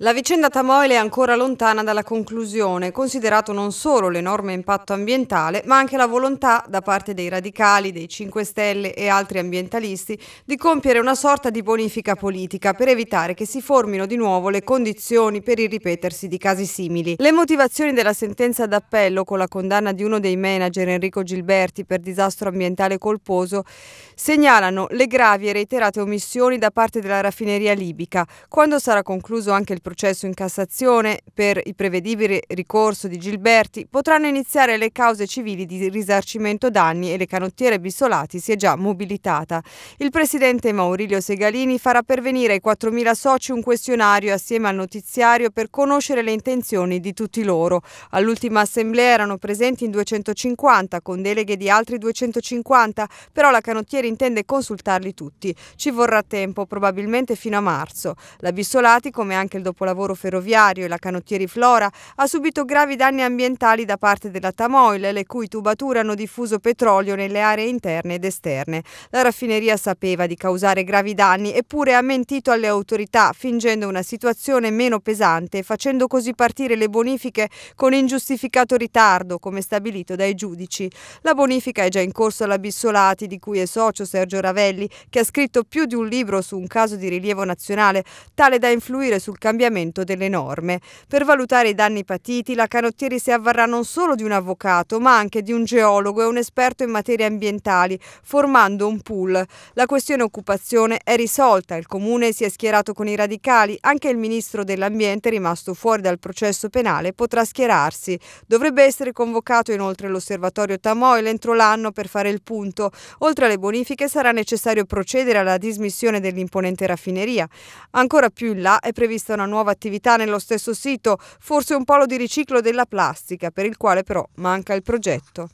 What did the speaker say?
La vicenda Tamoile è ancora lontana dalla conclusione, considerato non solo l'enorme impatto ambientale, ma anche la volontà da parte dei radicali, dei 5 Stelle e altri ambientalisti di compiere una sorta di bonifica politica per evitare che si formino di nuovo le condizioni per il ripetersi di casi simili. Le motivazioni della sentenza d'appello con la condanna di uno dei manager Enrico Gilberti per disastro ambientale colposo segnalano le gravi e reiterate omissioni da parte della raffineria libica. Quando sarà concluso anche il processo in Cassazione per il prevedibile ricorso di Gilberti, potranno iniziare le cause civili di risarcimento danni e le canottiere Bissolati si è già mobilitata. Il presidente Maurilio Segalini farà pervenire ai 4.000 soci un questionario assieme al notiziario per conoscere le intenzioni di tutti loro. All'ultima assemblea erano presenti in 250 con deleghe di altri 250, però la canottiera intende consultarli tutti. Ci vorrà tempo, probabilmente fino a marzo. La Bissolati, come anche il dopo capolavoro ferroviario e la canottieri Flora, ha subito gravi danni ambientali da parte della Tamoil, le cui tubature hanno diffuso petrolio nelle aree interne ed esterne. La raffineria sapeva di causare gravi danni eppure ha mentito alle autorità, fingendo una situazione meno pesante e facendo così partire le bonifiche con ingiustificato ritardo, come stabilito dai giudici. La bonifica è già in corso alla Bissolati, di cui è socio Sergio Ravelli, che ha scritto più di un libro su un caso di rilievo nazionale, tale da influire sul cambiamento cambiamento delle norme. Per valutare i danni patiti, la Canottieri si avvarrà non solo di un avvocato, ma anche di un geologo e un esperto in materie ambientali, formando un pool. La questione occupazione è risolta, il comune si è schierato con i radicali, anche il ministro dell'ambiente rimasto fuori dal processo penale potrà schierarsi. Dovrebbe essere convocato inoltre l'osservatorio Tamoil entro l'anno per fare il punto. Oltre alle bonifiche sarà necessario procedere alla dismissione dell'imponente raffineria. Ancora più in là è prevista una nuova attività nello stesso sito, forse un polo di riciclo della plastica, per il quale però manca il progetto.